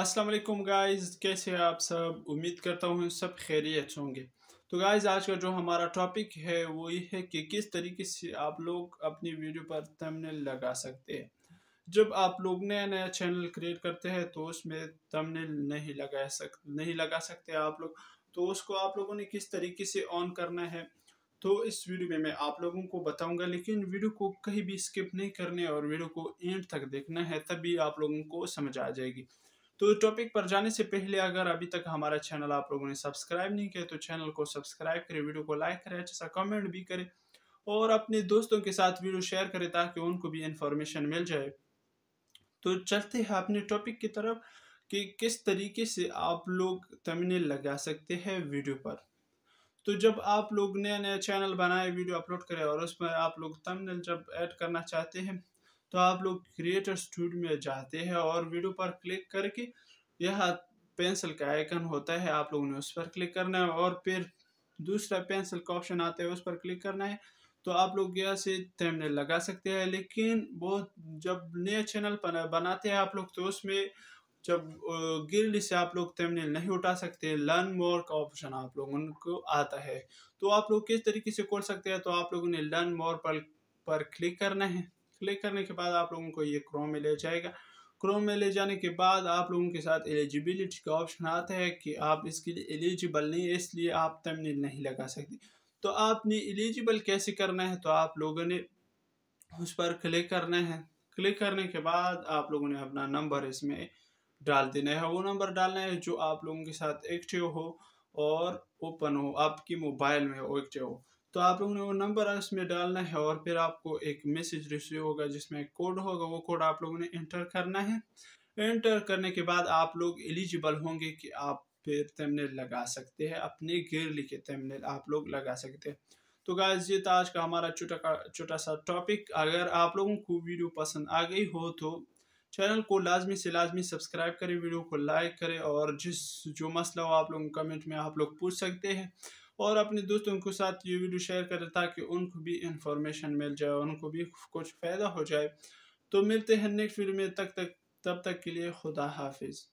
अस्सलाम वालेकुम गाइस कैसे आप सब उम्मीद करता हूँ सब खैरियत होंगे तो गाइस आज का जो हमारा टॉपिक है वो ये है कि किस तरीके से आप लोग अपनी वीडियो पर थंबनेल लगा सकते हैं जब आप लोग नया नया चैनल क्रिएट करते हैं तो उसमें थंबनेल नहीं लगा सक नहीं लगा सकते आप लोग तो उसको आप लोगों ने किस तरीके से ऑन करना है तो इस वीडियो में मैं आप लोगों को बताऊंगा लेकिन वीडियो को कहीं भी स्किप नहीं करने और वीडियो को एंड तक देखना है तभी आप लोगों को समझ आ जाएगी तो टॉपिक पर जाने से पहले अगर अभी तक हमारा चैनल आप लोगों ने सब्सक्राइब नहीं किया तो चैनल को सब्सक्राइब करें वीडियो को लाइक करें अच्छा सा कमेंट भी करें और अपने दोस्तों के साथ वीडियो शेयर करें ताकि उनको भी इंफॉर्मेशन मिल जाए तो चलते हैं अपने टॉपिक की तरफ कि किस तरीके से आप लोग तमनेल लगा सकते हैं वीडियो पर तो जब आप लोग नया नया चैनल बनाए वीडियो अपलोड करें और उसमें आप लोग तमिल जब ऐड करना चाहते हैं तो आप लोग क्रिएटर स्टूडियो में जाते हैं और वीडियो पर क्लिक करके यह पेंसिल का आइकन होता है आप लोगों ने उस पर क्लिक करना है और फिर दूसरा पेंसिल का ऑप्शन आता है उस पर क्लिक करना है तो आप लोग यहाँ से थंबनेल लगा सकते हैं लेकिन बहुत जब नए चैनल बनाते हैं आप लोग तो उसमें जब गिल्ड से आप लोग थंबनेल नहीं उठा सकते लर्न मोर का ऑप्शन आप लोगों को आता है तो आप लोग किस तरीके से खोल सकते हैं तो आप लोगों ने लर्न मोर पर पर क्लिक करना है क्लिक करने के बाद आप लोगों को ये क्रोम में ले जाएगा क्रोम में ले जाने के बाद आप लोगों के साथ एलिजिबिलिटी का ऑप्शन आता है कि आप इसके लिए एलिजिबल नहीं है इसलिए आप तमनील नहीं लगा सकते तो आपने एलिजिबल कैसे करना है तो आप लोगों ने उस पर क्लिक करना है क्लिक करने के बाद आप लोगों ने अपना नंबर इसमें डाल देना है वो नंबर डालना है जो आप लोगों के साथ एक्टिव हो और ओपन हो आपकी मोबाइल में हो एक्टिव हो तो आप लोगों ने वो नंबर इसमें डालना है और फिर आपको एक मैसेज रिसीव होगा जिसमें एक कोड होगा वो कोड आप लोगों ने एंटर करना है एंटर करने के बाद आप लोग एलिजिबल होंगे कि आप फिर तेमनेल लगा सकते हैं अपने गिर लिखे तेमनेल आप लोग लगा सकते हैं तो गाइस ये था आज का हमारा छोटा छोटा सा टॉपिक अगर आप लोगों को वीडियो पसंद आ गई हो तो चैनल को लाजमी से लाजमी सब्सक्राइब करें वीडियो को लाइक करें और जिस जो मसला हो आप लोग कमेंट में आप लोग पूछ सकते हैं और अपने दोस्तों के साथ ये वीडियो शेयर करें ताकि उनको भी इन्फॉर्मेशन मिल जाए उनको भी कुछ फ़ायदा हो जाए तो मिलते हैं नेक्स्ट वीडियो में तक तक तब तक के लिए खुदा हाफिज़